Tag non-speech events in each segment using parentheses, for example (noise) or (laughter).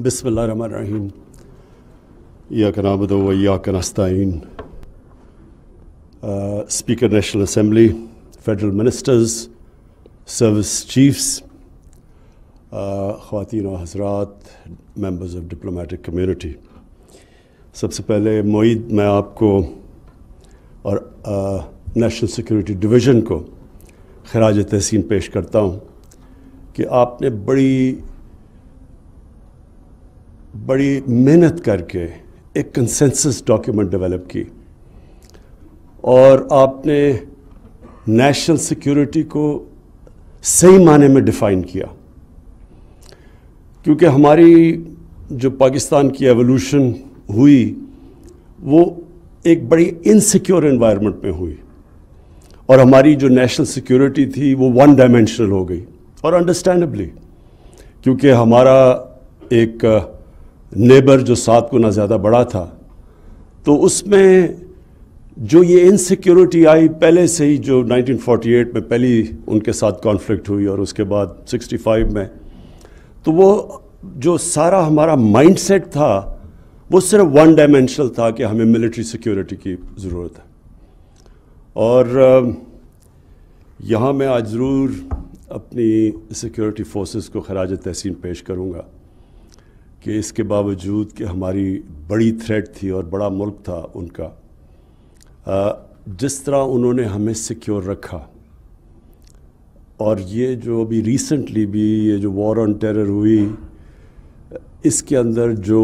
बिसमीम याकनाबद वैयाक नस्ताइन speaker national assembly federal ministers service chiefs ख़वान हजरात मेंबर्स ऑफ डिप्लोमेटिक कम्युनिटी सबसे पहले मोईद मैं आपको और नेशनल सिक्योरिटी डिवीज़न को खराज तहसीन पेश करता हूँ कि आपने बड़ी बड़ी मेहनत करके एक कंसेंसस डॉक्यूमेंट डेवलप की और आपने नेशनल सिक्योरिटी को सही माने में डिफ़ाइन किया क्योंकि हमारी जो पाकिस्तान की एवोल्यूशन हुई वो एक बड़ी इनसिक्योर इन्वायरमेंट में हुई और हमारी जो नेशनल सिक्योरिटी थी वो वन डायमेंशनल हो गई और अंडरस्टैंडेबली क्योंकि हमारा एक नेबर जो सात गुना ज़्यादा बड़ा था तो उसमें जो ये इनसिक्योरिटी आई पहले से ही जो 1948 में पहली उनके साथ कॉन्फ्लिक्ट हुई और उसके बाद 65 में तो वो जो सारा हमारा माइंडसेट था वो सिर्फ वन डायमेंशनल था कि हमें मिलिट्री सिक्योरिटी की ज़रूरत है और यहाँ मैं आज ज़रूर अपनी सिक्योरिटी फोर्सेस को खराज तहसीन पेश करूँगा कि इसके बावजूद कि हमारी बड़ी थ्रेट थी और बड़ा मुल्क था उनका जिस तरह उन्होंने हमें सिक्योर रखा और ये जो अभी रिसेंटली भी ये जो वॉर ऑन टेरर हुई इसके अंदर जो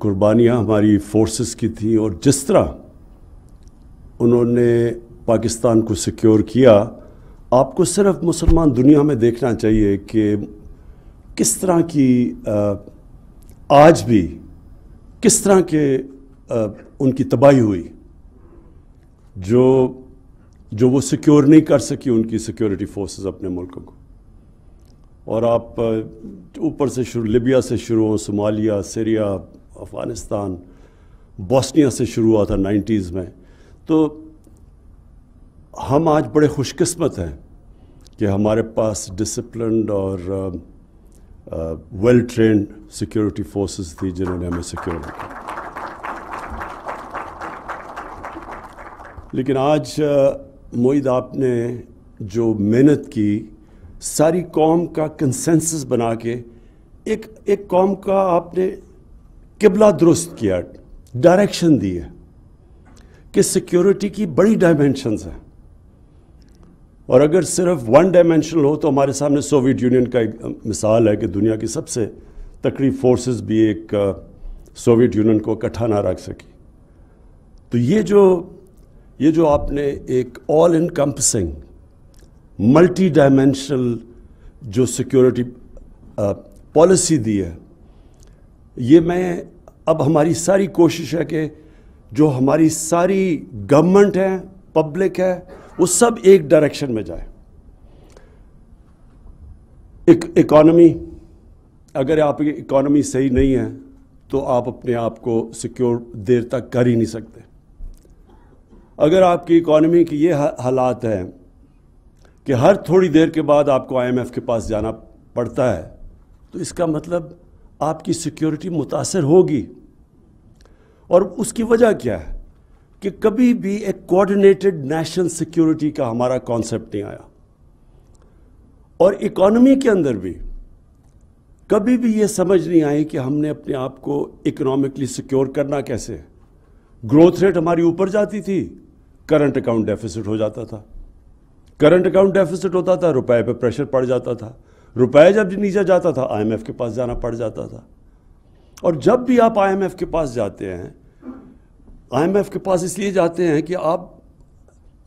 कुर्बानियाँ हमारी फोर्सेस की थी और जिस तरह उन्होंने पाकिस्तान को सिक्योर किया आपको सिर्फ मुसलमान दुनिया में देखना चाहिए कि किस तरह की आज भी किस तरह के आ, उनकी तबाही हुई जो जो वो सिक्योर नहीं कर सकी उनकी सिक्योरिटी फोर्सेस अपने मुल्क को और आप ऊपर से शुरू लिबिया से शुरू हो सोमालिया सीरिया अफ़गानिस्तान बॉस्निया से शुरू हुआ था नाइन्टीज़ में तो हम आज बड़े खुशकस्मत हैं कि हमारे पास डिसिप्लिन और वेल ट्रेंड सिक्योरिटी फोर्सेस थी जिन्होंने हमें सिक्योर रखा लेकिन आज uh, मोईद आपने जो मेहनत की सारी कौम का कंसेंसस बना के एक एक कौम का आपने किबला दुरुस्त किया डायरेक्शन दी है कि सिक्योरिटी की बड़ी डायमेंशंस हैं और अगर सिर्फ वन डायमेंशनल हो तो हमारे सामने सोवियत यूनियन का एक मिसाल है कि दुनिया की सबसे तकरीब फोर्सेस भी एक सोवियत यूनियन को इकट्ठा ना रख सकी तो ये जो ये जो आपने एक all encompassing multi dimensional जो सिक्योरिटी पॉलिसी दी है ये मैं अब हमारी सारी कोशिश है कि जो हमारी सारी गवर्नमेंट है पब्लिक है वो सब एक डायरेक्शन में जाए एक इकॉनमी अगर आपकी इकॉनमी सही नहीं है तो आप अपने आप को सिक्योर देर तक कर ही नहीं सकते अगर आपकी इकॉनमी की ये हालात हैं कि हर थोड़ी देर के बाद आपको आईएमएफ के पास जाना पड़ता है तो इसका मतलब आपकी सिक्योरिटी मुतासर होगी और उसकी वजह क्या है कि कभी भी एक कोऑर्डिनेटेड नेशनल सिक्योरिटी का हमारा कॉन्सेप्ट नहीं आया और इकोनॉमी के अंदर भी कभी भी ये समझ नहीं आई कि हमने अपने आप को इकोनॉमिकली सिक्योर करना कैसे ग्रोथ रेट हमारी ऊपर जाती थी करंट अकाउंट डेफिसिट हो जाता था करंट अकाउंट डेफिसिट होता था रुपए पे प्रेशर पड़ जाता था रुपया जब नीचे जाता था आईएमएफ के पास जाना पड़ जाता था और जब भी आप आईएमएफ के पास जाते हैं एफ़ के पास इसलिए जाते हैं कि आप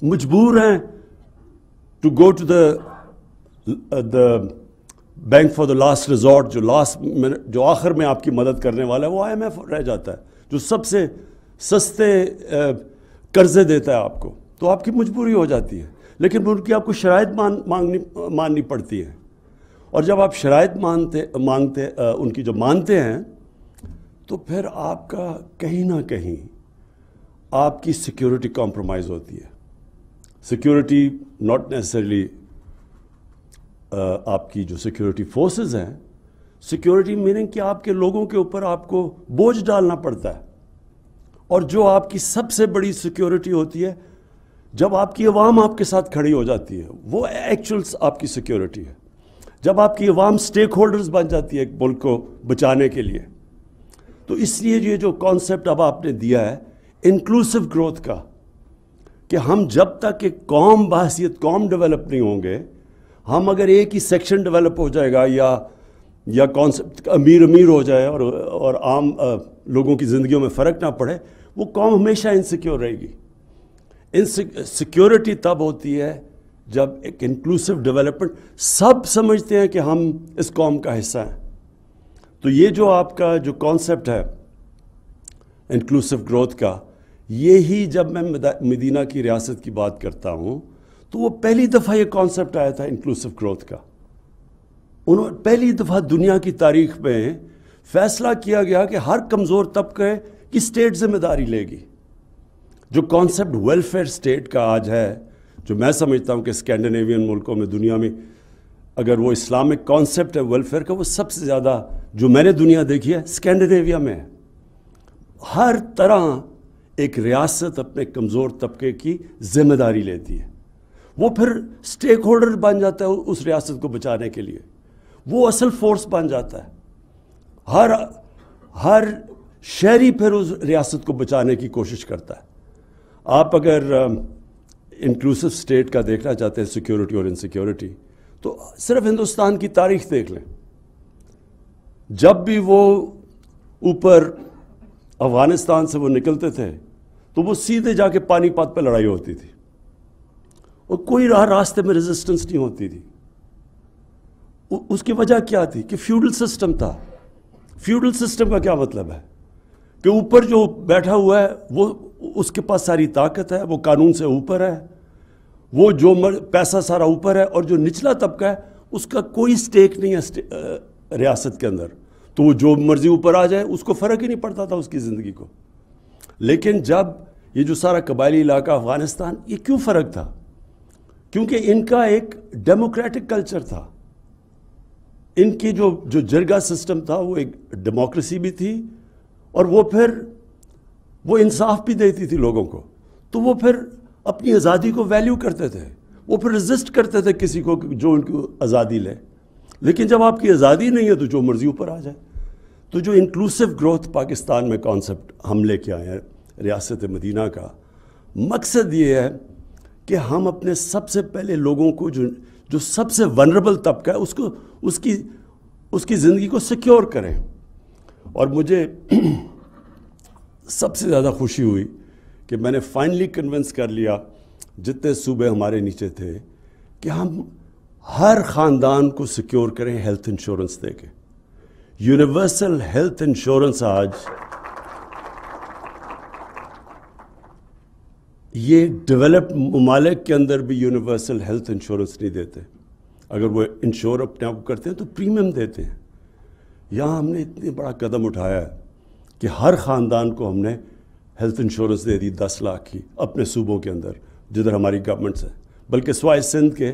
मजबूर हैं to go to the the bank for the last resort जो लास्ट जो आखिर में आपकी मदद करने वाला है वो एफ रह जाता है जो सबसे सस्ते uh, कर्जे देता है आपको तो आपकी मजबूरी हो जाती है लेकिन उनकी आपको शराइ मान मांगनी माननी पड़ती है और जब आप शराइ मानते मांगते uh, उनकी जब मानते हैं तो फिर आपका कहीं ना कहीं आपकी सिक्योरिटी कॉम्प्रोमाइज़ होती है सिक्योरिटी नॉट नेसेसरली आपकी जो सिक्योरिटी फोर्सेस हैं सिक्योरिटी मीनिंग कि आपके लोगों के ऊपर आपको बोझ डालना पड़ता है और जो आपकी सबसे बड़ी सिक्योरिटी होती है जब आपकी अवाम आपके साथ खड़ी हो जाती है वो एक्चुअल आपकी सिक्योरिटी है जब आपकी अवाम स्टेक होल्डर्स बन जाती है मुल्क को बचाने के लिए तो इसलिए ये जो कॉन्सेप्ट अब आपने दिया है इंक्लूसिव ग्रोथ का कि हम जब तक एक कॉम बहसीत कॉम डेवलप नहीं होंगे हम अगर एक ही सेक्शन डेवलप हो जाएगा या या कॉन्सेप्ट अमीर अमीर हो जाए और और आम आ, लोगों की ज़िंदगियों में फ़र्क ना पड़े वो कॉम हमेशा इनसिक्योर रहेगी इन सिक्योरिटी तब होती है जब एक इंक्लूसिव डेवलपमेंट सब समझते हैं कि हम इस कॉम का हिस्सा हैं तो ये जो आपका जो कॉन्सेप्ट है इंक्लूसिव ग्रोथ का ये जब मैं मदीना की रियासत की बात करता हूँ तो वो पहली दफ़ा ये कॉन्सेप्ट आया था इंक्लूसिव ग्रोथ का उन्होंने पहली दफ़ा दुनिया की तारीख में फैसला किया गया कि हर कमज़ोर तबके की स्टेट जिम्मेदारी लेगी जो कॉन्सेप्ट वेलफेयर स्टेट का आज है जो मैं समझता हूँ कि स्कैंडिनेवियन मुल्कों में दुनिया में अगर वो इस्लामिक कॉन्सेप्ट है वेलफेयर का वो सबसे ज़्यादा जो मैंने दुनिया देखी है स्कैंडिनेविया में है हर तरह एक रियासत अपने कमज़ोर तबके की जिम्मेदारी लेती है वो फिर स्टेक होल्डर बन जाता है उस रियासत को बचाने के लिए वो असल फोर्स बन जाता है हर हर शहरी फिर उस रियासत को बचाने की कोशिश करता है आप अगर इंक्लूसिव स्टेट का देखना चाहते हैं सिक्योरिटी और इनसिक्योरिटी तो सिर्फ हिंदुस्तान की तारीख देख लें जब भी वो ऊपर अफ़गानिस्तान से वो निकलते थे तो वो सीधे जाके पानीपत पे लड़ाई होती थी और कोई राह रास्ते में रेजिस्टेंस नहीं होती थी उ, उसकी वजह क्या थी कि फ्यूडल सिस्टम था फ्यूडल सिस्टम का क्या मतलब है कि ऊपर जो बैठा हुआ है वो उसके पास सारी ताकत है वो कानून से ऊपर है वो जो मर, पैसा सारा ऊपर है और जो निचला तबका है उसका कोई स्टेक नहीं है आ, रियासत के अंदर तो वो जो मर्जी ऊपर आ जाए उसको फ़र्क ही नहीं पड़ता था उसकी ज़िंदगी को लेकिन जब ये जो सारा कबायली इलाका अफ़गानिस्तान ये क्यों फ़र्क था क्योंकि इनका एक डेमोक्रेटिक कल्चर था इनकी जो जो जरगा सिस्टम था वो एक डेमोक्रेसी भी थी और वो फिर वो इंसाफ भी देती थी लोगों को तो वो फिर अपनी आज़ादी को वैल्यू करते थे वो फिर रजिस्ट करते थे किसी को जो उनकी आज़ादी ले लेकिन जब आपकी आज़ादी नहीं है तो जो मर्ज़ी ऊपर आ जाए तो जो इंक्लूसिव ग्रोथ पाकिस्तान में कॉन्सेप्ट हम लेके आए हैं रियासत मदीना का मकसद ये है कि हम अपने सबसे पहले लोगों को जो जो सबसे वनरेबल तबका है उसको उसकी उसकी ज़िंदगी को सिक्योर करें और मुझे (clears throat) सबसे ज़्यादा खुशी हुई कि मैंने फाइनली कन्विंस कर लिया जितने सूबे हमारे नीचे थे कि हम हर ख़ानदान को सिक्योर करें हेल्थ इंश्योरेंस दे के यूनिवर्सल हेल्थ इंश्योरेंस आज ये डेवलप ममालिक के अंदर भी यूनिवर्सल हेल्थ इंश्योरेंस नहीं देते अगर वो इंश्योर अपने आप करते हैं तो प्रीमियम देते हैं यहाँ हमने इतने बड़ा कदम उठाया है कि हर ख़ानदान को हमने हेल्थ इंश्योरेंस दे दी दस लाख की अपने सूबों के अंदर जिधर हमारी गवर्नमेंट्स हैं बल्कि स्वाय सिंध के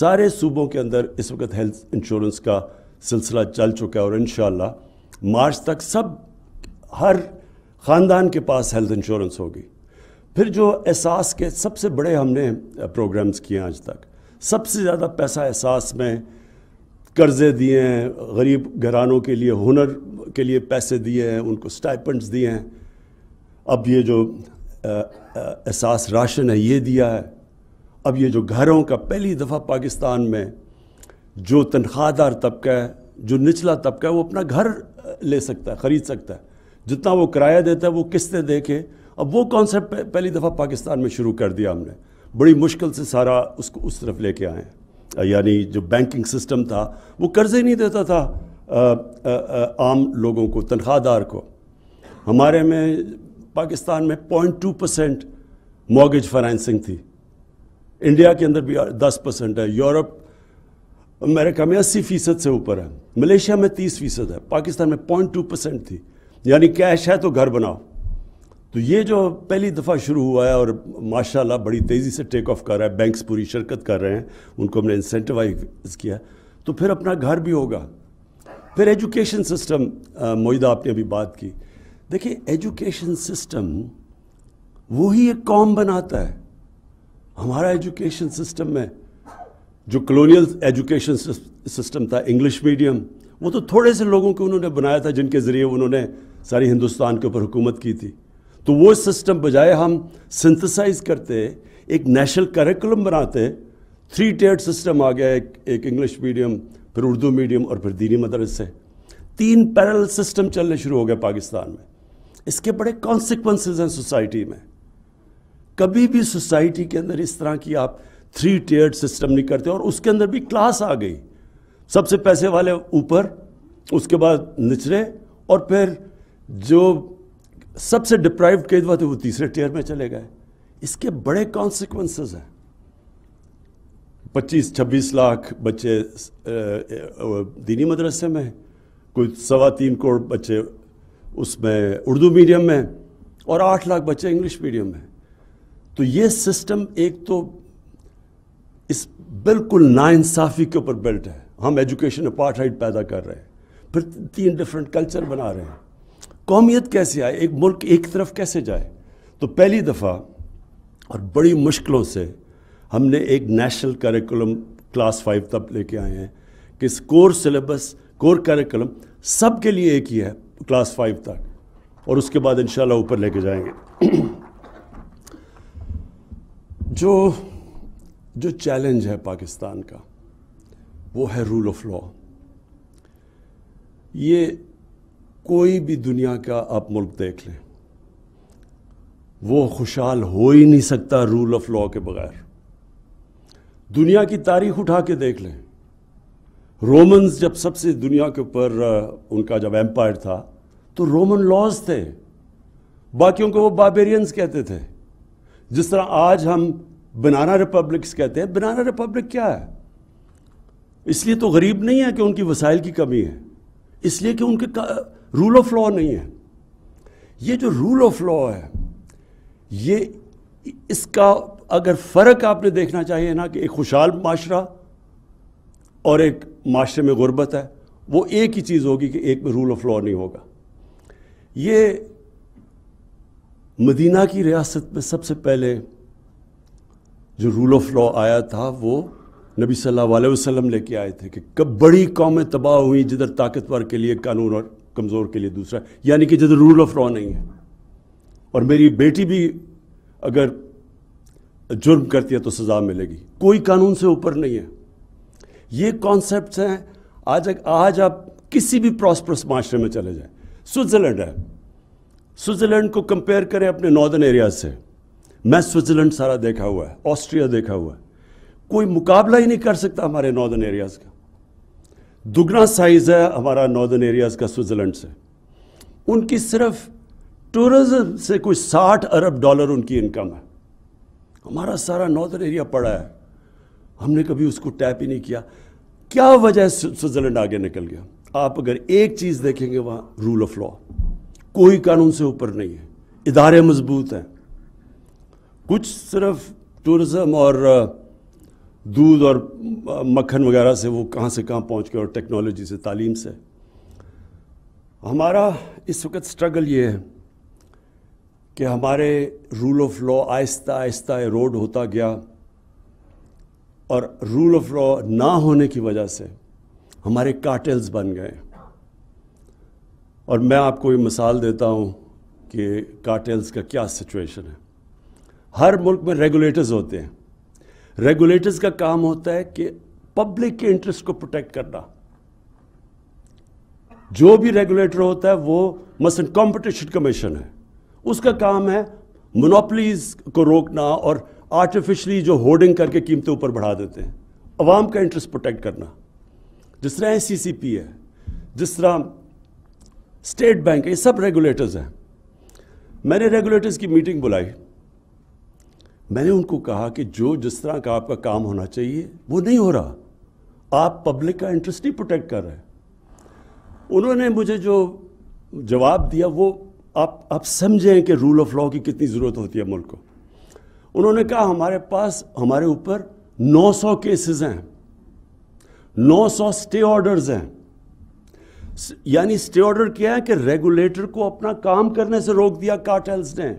सारे सूबों के अंदर इस वक्त हेल्थ इंश्योरेंस का सिलसिला चल चुका है और इन मार्च तक सब हर ख़ानदान के पास हेल्थ इंश्योरेंस होगी फिर जो एहसास के सबसे बड़े हमने प्रोग्राम्स किए आज तक सबसे ज़्यादा पैसा एहसास में कर्ज़े दिए हैं गरीब घरानों के लिए हुनर के लिए पैसे दिए हैं उनको स्टाइपेंट्स दिए हैं अब ये जो एहसास राशन है ये दिया है अब ये जो घरों का पहली दफ़ा पाकिस्तान में जो तनख्वाहदार तबका है जो निचला तबका है वो अपना घर ले सकता है ख़रीद सकता है जितना वो किराया देता है वो किस्तें दे के अब वो कॉन्सेप्ट पहली दफ़ा पाकिस्तान में शुरू कर दिया हमने बड़ी मुश्किल से सारा उसको उस तरफ लेके आए यानी जो बैंकिंग सिस्टम था वो कर्ज़े नहीं देता था आ, आ, आ, आम लोगों को तनख्वाहदार को हमारे में पाकिस्तान में point two percent mortgage financing थी इंडिया के अंदर भी दस परसेंट है यूरोप अमेरिका में अस्सी फीसद से ऊपर है मलेशिया में तीस फीसद है पाकिस्तान में पॉइंट टू परसेंट थी यानी कैश है तो घर बनाओ तो ये जो पहली दफ़ा शुरू हुआ है और माशाल्लाह बड़ी तेज़ी से टेक ऑफ कर रहा है बैंक्स पूरी शिरकत कर रहे हैं उनको हमने इंसेंटिवाइज किया तो फिर अपना घर भी होगा फिर एजुकेशन सिस्टम मोहिदा आपने अभी बात की देखिए एजुकेशन सिस्टम वो ही एक कॉम बनाता है हमारा एजुकेशन सिस्टम में जो कलोनियल एजुकेशन सिस्टम था इंग्लिश मीडियम वो तो थोड़े से लोगों को उन्होंने बनाया था जिनके ज़रिए उन्होंने सारी हिंदुस्तान के ऊपर हुकूमत की थी तो वो सिस्टम बजाय हम सिंथेसाइज करते एक नेशनल करिकुलम बनाते थ्री टेड सिस्टम आ गया एक एक इंग्लिश मीडियम फिर उर्दू मीडियम और फिर दीनी मदरसे तीन पैरल सिस्टम चलने शुरू हो गए पाकिस्तान में इसके बड़े कॉन्सिक्वेंसेज हैं सोसाइटी में कभी भी सोसाइटी के अंदर इस तरह की आप थ्री टेयर सिस्टम नहीं करते और उसके अंदर भी क्लास आ गई सबसे पैसे वाले ऊपर उसके बाद निचले और फिर जो सबसे डिप्राइव्ड कैद हुआ थे वो तीसरे टेयर में चले गए इसके बड़े कॉन्सिक्वेंसेस हैं पच्चीस छब्बीस लाख बच्चे दीनी मदरसे में कोई सवा तीन करोड़ बच्चे उसमें उर्दू मीडियम में और आठ लाख बच्चे इंग्लिश मीडियम में तो ये सिस्टम एक तो इस बिल्कुल नाइंसाफी के ऊपर बिल्ट है हम एजुकेशन अपार्टहाइड पैदा कर रहे हैं फिर तीन डिफरेंट कल्चर बना रहे हैं कौमियत कैसे आए एक मुल्क एक तरफ कैसे जाए तो पहली दफ़ा और बड़ी मुश्किलों से हमने एक नेशनल करिकुलम क्लास फाइव तक लेके आए हैं कि इस कोर सिलेबस कोर करिकुलम सब के लिए एक ही है क्लास फाइव तक और उसके बाद इन ऊपर लेके जाएंगे (clears throat) जो जो चैलेंज है पाकिस्तान का वो है रूल ऑफ लॉ ये कोई भी दुनिया का आप मुल्क देख लें वो खुशहाल हो ही नहीं सकता रूल ऑफ लॉ के बगैर दुनिया की तारीख उठा के देख लें रोमन्स जब सबसे दुनिया के ऊपर उनका जब एम्पायर था तो रोमन लॉज थे बाकियों को वो बाबेरियंस कहते थे जिस तरह आज हम बनाना रिपब्लिक्स कहते हैं बनाना रिपब्लिक क्या है इसलिए तो गरीब नहीं है कि उनकी वसाइल की कमी है इसलिए कि उनके रूल ऑफ लॉ नहीं है ये जो रूल ऑफ लॉ है ये इसका अगर फ़र्क आपने देखना चाहिए ना कि एक खुशहाल माशरा और एक माशरे में गुर्बत है वो एक ही चीज़ होगी कि एक में रूल ऑफ लॉ नहीं होगा ये मदीना की रियासत में सबसे पहले जो रूल ऑफ लॉ आया था वो नबी सल्लल्लाहु अलैहि वसल्लम लेके आए थे कि कब बड़ी कौमें तबाह हुई जिधर ताकतवर के लिए कानून और कमज़ोर के लिए दूसरा यानी कि जिधर रूल ऑफ लॉ नहीं है और मेरी बेटी भी अगर जुर्म करती है तो सज़ा मिलेगी कोई कानून से ऊपर नहीं है ये कॉन्सेप्ट हैं आज आज आप किसी भी प्रॉस्परस माशरे में चले जाएं स्विट्ज़रलैंड है स्विट्ज़रलैंड को कंपेयर करें अपने नॉर्दर्न एरियाज से मैं स्विट्ज़रलैंड सारा देखा हुआ है ऑस्ट्रिया देखा हुआ है कोई मुकाबला ही नहीं कर सकता हमारे नॉर्दर्न एरियाज़ का दुगना साइज़ है हमारा नॉर्दर्न एरियाज़ का स्विट्ज़रलैंड से उनकी सिर्फ टूरिज़्म से कोई साठ अरब डॉलर उनकी इनकम है हमारा सारा नॉर्दर्न एरिया पड़ा है हमने कभी उसको टैप ही नहीं किया क्या वजह स्विट्ज़रलैंड आगे निकल गया आप अगर एक चीज़ देखेंगे वहाँ रूल ऑफ लॉ कोई कानून से ऊपर नहीं है इदारे मजबूत हैं कुछ सिर्फ टूरिज़्म और दूध और मक्खन वगैरह से वो कहाँ से कहाँ पहुँच गए और टेक्नोलॉजी से तालीम से हमारा इस वक्त स्ट्रगल ये है कि हमारे रूल ऑफ लॉ आहिस्ता आहिस्ता एरोड होता गया और रूल ऑफ लॉ ना होने की वजह से हमारे कार्टेल्स बन गए और मैं आपको ये मिसाल देता हूँ कि कार्टेल्स का क्या सिचुएशन है हर मुल्क में रेगुलेटर्स होते हैं रेगुलेटर्स का काम होता है कि पब्लिक के इंटरेस्ट को प्रोटेक्ट करना जो भी रेगुलेटर होता है वो मसलन कंपटीशन कमीशन है उसका काम है मोनोपलीज को रोकना और आर्टिफिशली जो होर्डिंग करके कीमतें ऊपर बढ़ा देते हैं अवाम का इंटरेस्ट प्रोटेक्ट करना जिस तरह एन है जिस तरह स्टेट बैंक है ये सब रेगुलेटर्स हैं मैंने रेगुलेटर्स की मीटिंग बुलाई मैंने उनको कहा कि जो जिस तरह का आपका काम होना चाहिए वो नहीं हो रहा आप पब्लिक का इंटरेस्ट नहीं प्रोटेक्ट कर रहे उन्होंने मुझे जो जवाब दिया वो आप आप समझें कि रूल ऑफ लॉ की कितनी ज़रूरत होती है मुल्क को उन्होंने कहा हमारे पास हमारे ऊपर 900 केसेस हैं 900 स्टे ऑर्डर्स हैं यानी स्टे ऑर्डर क्या है कि रेगुलेटर को अपना काम करने से रोक दिया कार्टेल्स ने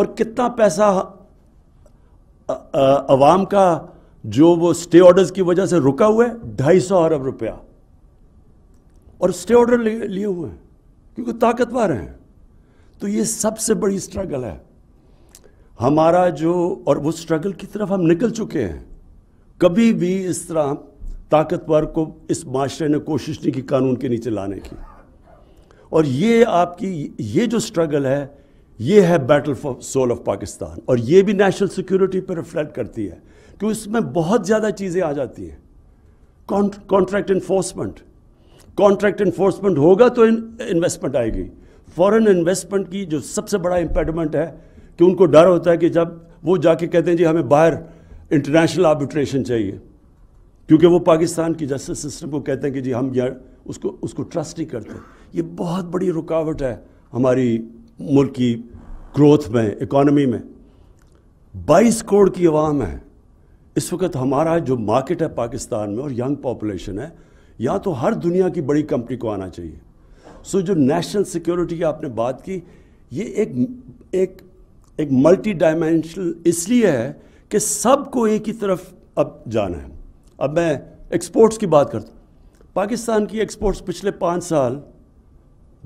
और कितना पैसा आवाम का जो वो स्टे ऑर्डर्स की वजह से रुका हुआ है ढाई सौ अरब रुपया और स्टे ऑर्डर लिए हुए हैं क्योंकि ताकतवर हैं तो ये सबसे बड़ी स्ट्रगल है हमारा जो और वो स्ट्रगल की तरफ हम निकल चुके हैं कभी भी इस तरह ताकतवर को इस माशरे ने कोशिश नहीं की कानून के नीचे लाने की और ये आपकी ये जो स्ट्रगल है ये है battle for soul of Pakistan और ये भी नेशनल सिक्योरिटी पर रिफ्लेक्ट करती है कि उसमें बहुत ज़्यादा चीज़ें आ जाती हैं कॉन्ट्रैक्ट इन्फोर्समेंट कॉन्ट्रैक्ट इन्फोर्समेंट होगा तो इन्वेस्टमेंट आएगी फॉरेन इन्वेस्टमेंट की जो सबसे बड़ा इम्पेडमेंट है कि उनको डर होता है कि जब वो जाके कहते हैं जी हमें बाहर इंटरनेशनल आर्बिट्रेशन चाहिए क्योंकि वो पाकिस्तान की जस्टिस सिस्टम को कहते हैं कि जी हम यार उसको उसको ट्रस्ट नहीं करते ये बहुत बड़ी रुकावट है हमारी मुल्क की ग्रोथ में इकॉनमी में 22 करोड़ की आवाम है इस वक्त हमारा जो मार्केट है पाकिस्तान में और यंग पॉपुलेशन है या तो हर दुनिया की बड़ी कंपनी को आना चाहिए सो so, जो नेशनल सिक्योरिटी की आपने बात की ये एक एक एक मल्टी डायमेंशनल इसलिए है कि सबको एक ही तरफ अब जाना है अब मैं एक्सपोर्ट्स की बात करता हूँ पाकिस्तान की एक्सपोर्ट्स पिछले पाँच साल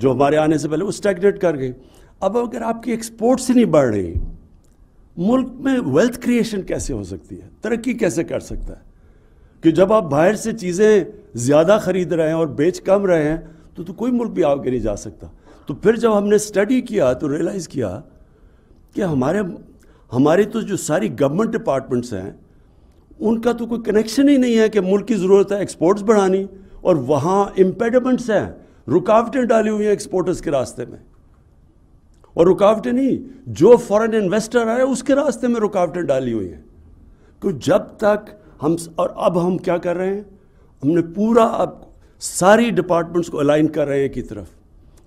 जो हमारे आने से पहले वो स्टैगनेट कर गई अब अगर आपकी एक्सपोर्ट्स ही नहीं बढ़ रही मुल्क में वेल्थ क्रिएशन कैसे हो सकती है तरक्की कैसे कर सकता है कि जब आप बाहर से चीज़ें ज़्यादा ख़रीद रहे हैं और बेच कम रहे हैं तो, तो कोई मुल्क भी आगे नहीं जा सकता तो फिर जब हमने स्टडी किया तो रियलाइज़ किया कि हमारे हमारे तो जो सारी गवर्नमेंट डिपार्टमेंट्स हैं उनका तो कोई कनेक्शन ही नहीं है कि मुल्क की ज़रूरत है एक्सपोर्ट्स बढ़ानी और वहाँ इम्पेडमेंट्स हैं रुकावटें डाली हुई हैं एक्सपोर्टर्स के रास्ते में और रुकावटें नहीं जो फॉरेन इन्वेस्टर आए उसके रास्ते में रुकावटें डाली हुई हैं तो जब तक हम और अब हम क्या कर रहे हैं हमने पूरा अब सारी डिपार्टमेंट्स को अलाइन कर रहे हैं की तरफ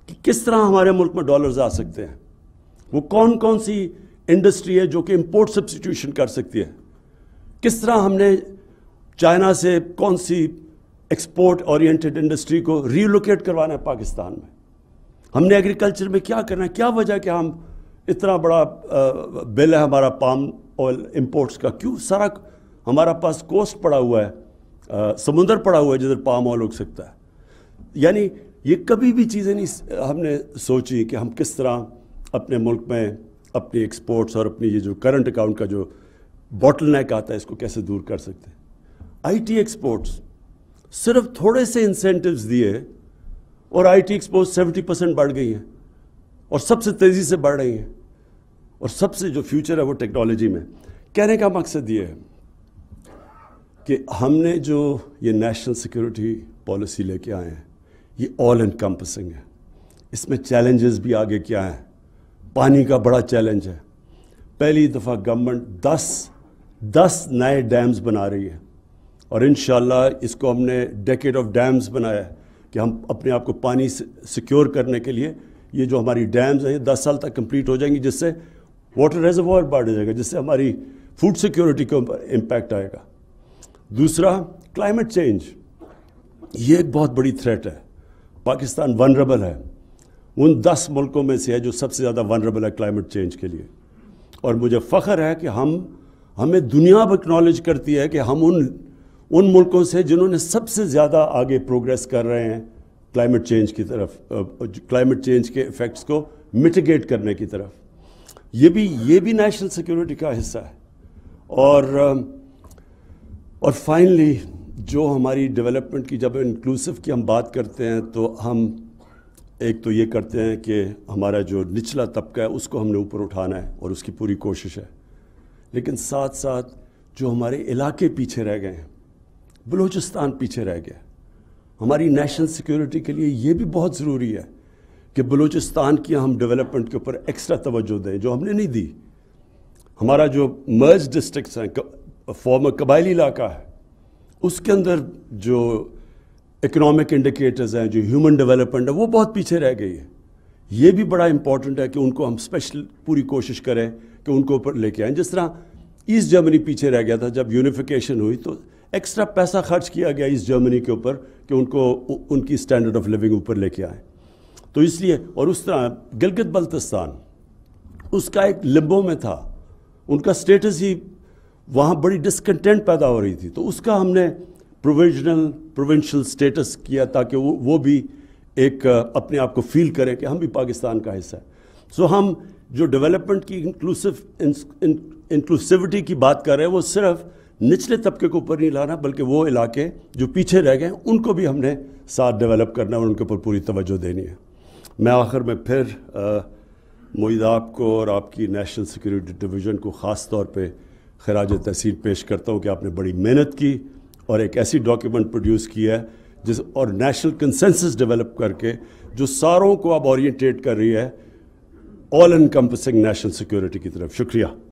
कि किस तरह हमारे मुल्क में डॉलर्स आ सकते हैं वो कौन कौन सी इंडस्ट्री है जो कि इम्पोर्ट सब्सटीट्यूशन कर सकती है किस तरह हमने चाइना से कौन सी एक्सपोर्ट ओरिएंटेड इंडस्ट्री को रीलोकेट करवाना है पाकिस्तान में हमने एग्रीकल्चर में क्या करना है क्या वजह कि हम इतना बड़ा बिल है हमारा पाम ऑयल इम्पोर्ट्स का क्यों सारा हमारा पास कोस्ट पड़ा हुआ है समुंदर पड़ा हुआ है जिधर पाम ऑयल उग सकता है यानी ये कभी भी चीज़ें नहीं हमने सोची कि हम किस तरह अपने मुल्क में अपनी एक्सपोर्ट्स और अपनी ये जो करंट अकाउंट का जो बॉटल नैक आता है इसको कैसे दूर कर सकते हैं आईटी एक्सपोर्ट्स सिर्फ थोड़े से इंसेंटिव्स दिए और I T exports seventy percent बढ़ गई हैं और सबसे तेज़ी से बढ़ रही हैं और सबसे जो फ्यूचर है वो टेक्नोलॉजी में कहने का मकसद ये है कि हमने जो ये नेशनल सिक्योरिटी पॉलिसी लेके आए हैं ये ऑल एंड कंपसिंग है इसमें चैलेंजेस भी आगे क्या हैं पानी का बड़ा चैलेंज है पहली दफ़ा गवर्नमेंट दस दस नए डैम्स बना रही है और इन इसको हमने डेकेड ऑफ डैम्स बनाया है कि हम अपने आप को पानी सिक्योर करने के लिए ये जो हमारी डैम्स हैं ये दस साल तक कंप्लीट हो जाएंगी जिससे वाटर रिजर्वर बढ़ जाएगा जिससे हमारी फूड सिक्योरिटी के ऊपर इम्पैक्ट आएगा दूसरा क्लाइमेट चेंज ये एक बहुत बड़ी थ्रेट है पाकिस्तान वनरेबल है उन दस मुल्कों में से है जो सबसे ज़्यादा वनरेबल है क्लाइमेट चेंज के लिए और मुझे फ़ख्र है कि हम हमें दुनिया अब एक्नॉलेज करती है कि हम उन उन मुल्कों से जिन्होंने सबसे ज़्यादा आगे प्रोग्रेस कर रहे हैं क्लाइमेट चेंज की तरफ क्लाइमेट चेंज के इफ़ेक्ट्स को मिटिगेट करने की तरफ ये भी ये भी नेशनल सिक्योरिटी का हिस्सा है और और फाइनली जो हमारी डेवलपमेंट की जब इंक्लूसिव की हम बात करते हैं तो हम एक तो ये करते हैं कि हमारा जो निचला तबका है उसको हमने ऊपर उठाना है और उसकी पूरी कोशिश है लेकिन साथ साथ जो हमारे इलाके पीछे रह गए हैं बलूचिस्तान पीछे रह गया हमारी नेशनल सिक्योरिटी के लिए ये भी बहुत ज़रूरी है कि बलूचिस्तान की हम डेवलपमेंट के ऊपर एक्स्ट्रा तवज्जो दें जो हमने नहीं दी हमारा जो मर्ज डिस्ट्रिक्ट हैं फॉर्मर कबायली इलाका है उसके अंदर जो इकोनॉमिक इंडिकेटर्स हैं जो ह्यूमन डेवलपमेंट है वो बहुत पीछे रह गई है ये भी बड़ा इंपॉर्टेंट है कि उनको हम स्पेशल पूरी कोशिश करें कि उनको ऊपर लेके आएँ जिस तरह ईस्ट जर्मनी पीछे रह गया था जब यूनिफिकेशन हुई तो एक्स्ट्रा पैसा खर्च किया गया इस जर्मनी के ऊपर कि उनको उनकी स्टैंडर्ड ऑफ लिविंग ऊपर लेके आए तो इसलिए और उस तरह गिलगित बल्तिस्तान उसका एक लिब्बो में था उनका स्टेटस ही वहाँ बड़ी डिसकंटेंट पैदा हो रही थी तो उसका हमने प्रोविजनल प्रोविंशल स्टेटस किया ताकि वो वो भी एक अपने आप को फील करें कि हम भी पाकिस्तान का हिस्सा है सो हम जो डेवलपमेंट की इंक्लूसिव इंक्लूसिविटी की बात कर रहे हैं वो सिर्फ निचले तबके को ऊपर नहीं लाना बल्कि वो इलाके जो पीछे रह गए उनको भी हमने साथ डेवलप करना और उनके ऊपर पूरी तवज्जो देनी है मैं आखिर में फिर मोईद आपको और आपकी नेशनल सिक्योरिटी डिवीज़न को ख़ास तौर पर खराज तहसील पेश करता हूँ कि आपने बड़ी मेहनत की और एक ऐसी डॉक्यूमेंट प्रोड्यूस की है जिस और नेशनल कंसेंसस डेवलप करके जो सारों को अब ओरिएंटेट कर रही है ऑल एनकम्पसिंग नेशनल सिक्योरिटी की तरफ शुक्रिया